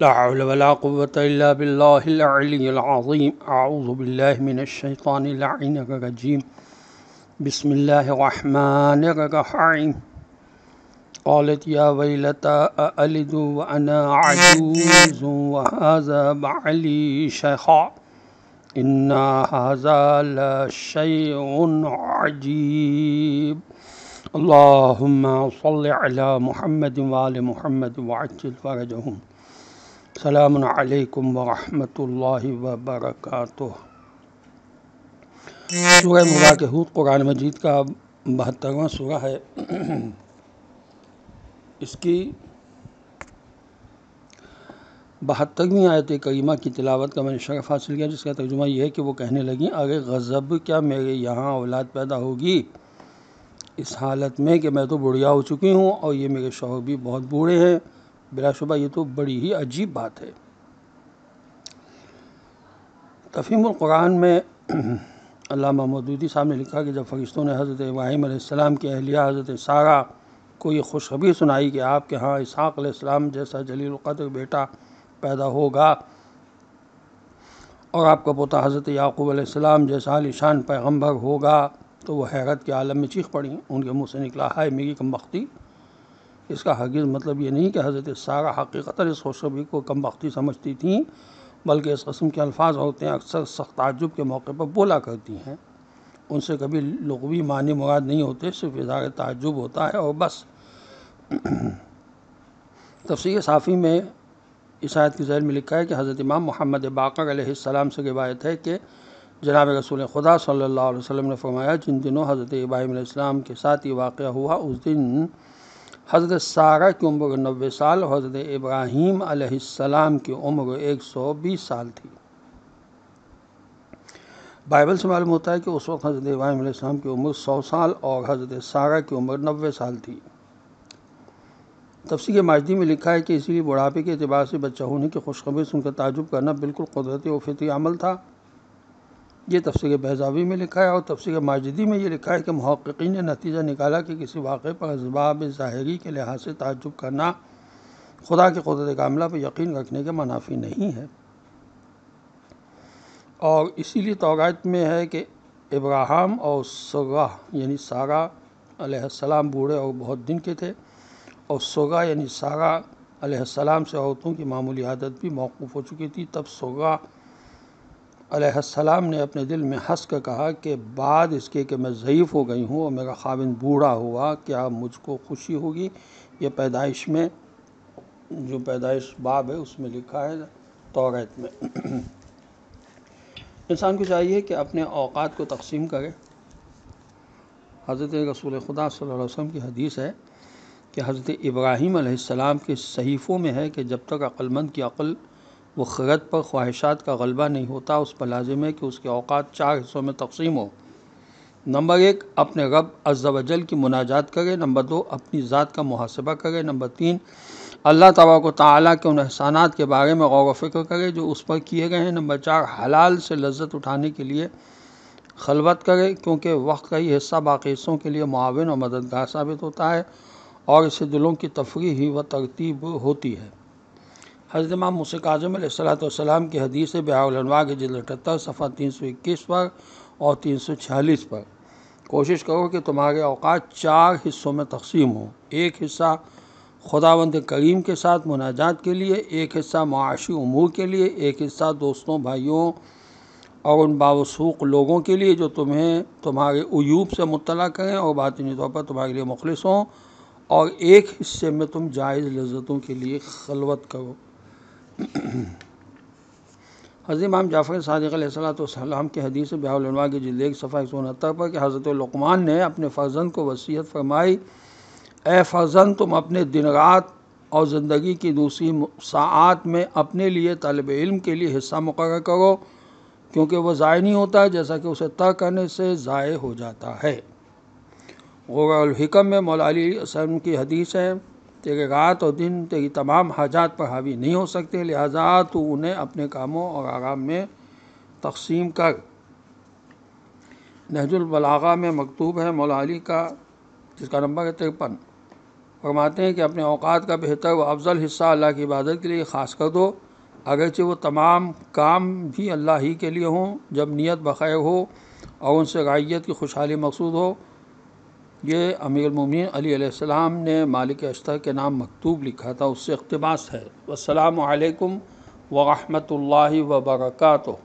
لا حول ولا قوة إلا بالله العلي العظيم أعوذ بالله من الشيطان اللعين الرجيم بسم الله الرحمن الرحيم قالت يا ويلتى ألد وأنا عجوز وهذا بعلي شيخا إن هذا لشيء عجيب اللهم صل على محمد وآل محمد وعجل فرجهم सलामकुम वरहमल वबरक मुबारक हूद कुरान मजीद का बहत्तरवा सूरा है इसकी बहत्तरवीं आयत करीमा की तिलावत का मैंने शरफ हासिल किया जिसका तर्जुमा यह है कि वो कहने लगी अरे गज़ब क्या मेरे यहाँ औलाद पैदा होगी इस हालत में कि मैं तो बुढ़िया हो चुकी हूँ और ये मेरे शौहर भी बहुत बूढ़े हैं बिलाशुबा ये तो बड़ी ही अजीब बात है तफीम कुरान में अल्लाह मदूदी साहब ने लिखा कि जब फ़रिश्तों ने हज़रत इब्राहिम के अहलिया हज़रत सारा को ये खुशखबरी सुनाई कि आपके यहाँ इसहाक़्लाम जैसा जलील कदर बेटा पैदा होगा और आपका पोता हज़रत याकूब जैसा आलिशान पैगम्बर होगा तो वह हैरत के आलम में चीख पड़ी उनके मुँह से निकला हाय मेरी कम बख्ती इसका हगीज़ मतलब ये नहीं कि हज़रत सारा हकीकत इस खुशबी को कम वक्ती समझती थी बल्कि इस कस्म के अल्फाज होते हैं अक्सर सख्त ताजुब के मौके पर बोला करती हैं उनसे कभी लगवी मानी मुराद नहीं होते सिर्फ इजार ताजुब होता है और बस तफसर साफ़ी में इस आयत की जहर में लिखा है कि हज़रत इमाम मोहम्मद बाक़र से रिवायत है कि जनाब रसूल खुदा सल्लल्लाहु अलैहि वसल्लम ने फरमाया जिन दिनों हज़रत इब्राहिम के साथ ये वाक़ हुआ उस दिन हज़रत सारा की उम्र नबे साल हज़रत इब्राहीम अलैहिस्सलाम की उम्र 120 साल थी बाइबल से मालूम होता है कि उस वक्त हज़रत इब्राहिम अलैहिस्सलाम की उम्र 100 साल और हज़रत सारा की उम्र नबे साल थी तफसी के में लिखा है कि इसीलिए बुढ़ापे के अतबार से बच्चा होने की खुशखबरी सुनकर ताजुब करना बिल्कुल कुदरती और फितरी अमल था ये तफसर बैजावी में लिखा है और तफसर माजिदी में ये लिखा है कि महक्की ने नतीजा निकाला कि किसी वाक़े पर इसबाब ज़ाहरी के लिहाज से ताजुब करना खुदा के कुदरत कामला पर यकीन रखने के मुनाफी नहीं है और इसीलिए तोगात में है कि इब्राहम और सगा यानी सारा अलैहिस्सलाम बूढ़े और बहुत दिन के थे और सगा यानी सारा अलैहिस्सलाम से औरतों की मामूली आदत भी मौकूफ़ हो चुकी थी तब सगा अलैहिस्सलाम ने अपने दिल में हंस कर कहा कि बाद इसके कि मैं ज़यीफ़ हो गई हूँ और मेरा खाविन बूढ़ा हुआ क्या मुझको खुशी होगी ये पैदाइश में जो पैदाइश बाब है उसमें लिखा है तौरत में इंसान को चाहिए कि अपने अवकात को तकसीम करे हज़रत रसूल खुदा सल्लल्लाहु अलैहि वसल्लम की हदीस है कि हज़रत इब्राहीम के सहीफ़ों में है कि जब तक अक्लमंद की अक्ल वो ख़रत पर ख्वाहिशात का गलबा नहीं होता उस पर लाजिम है कि उसके अवकात चार हिस्सों में तकसीम हो नंबर एक अपने रब अजल की मुनाजात करे नंबर दो अपनी ज़ात का मुहासबा करे नंबर तीन अल्लाह तबाक ताला के उन एहसानात के बारे में गौर वफ़िक्र करे जो उस पर किए गए हैं नंबर चार हलाल से लज्जत उठाने के लिए खलबत करे क्योंकि वक्त का ही हिस्सा बाकी हिस्सों के लिए मुआवन और मददगार साबित होता है और इससे दिलों की तफरी ही व तरतीब होती है हज़रत इमाम मुसे काजम सलाम की हदीस ब्यालवा के जिल अठहत्तर सफ़ा तीन सौ इक्कीस पर और तीन सौ छियालीस पर कोशिश करो कि तुम्हारे अवकात चार हिस्सों में तकसीम हो एक हिस्सा खुदावंद करीम के साथ मुनाजात के लिए एक हिस्सा माशी उमूर के लिए एक हिस्सा दोस्तों भाइयों और उन बावसूक लोगों के लिए जो तुम्हें तुम्हारे अयूब से मुतला करें और बातनी तौर पर तुम्हारे लिए मुखलिस हों और एक हिस्से में तुम जायज़ लज्जतों के लिए खलवत करो हज़रत इमाम जाफ़र सदक के हदीस ब्यालवा की जिले की सफ़ा एक सौ उनहत्तर पर कि हज़रत लकमान ने अपने फ़र्जंद को वसीयत फरमाई ए फ़र्जन तुम अपने दिन रात और ज़िंदगी की दूसरी सात में अपने लिए तलब इल्म के लिए हिस्सा मुकर करो क्योंकि वह ज़ाय नहीं होता है जैसा कि उसे तय करने से ज़ाय हो जाता है गौरकम में मौलाली की हदीस है तेरे रात और दिन तेरी तमाम हाजात पर हावी नहीं हो सकते लिहाजा तो उन्हें अपने कामों और आराम में तकसीम कर नहजुलबलागा में मकतूब है मौला का जिसका नंबर है तिरपन फरमाते हैं कि अपने अवकात का बेहतर व अफजल हिस्सा अल्लाह की इबादत के लिए ख़ास कर दो अगरचे वो तमाम काम भी अल्लाह ही के लिए हों जब नीयत बखैर हो और उनसे गायत की खुशहाली मकसूद हो ये अमीर मुमिन सलाम ने मालिक अश्ता के नाम मकतूब लिखा था उससे अकतबास है वसलम वरहमत ला वबरकत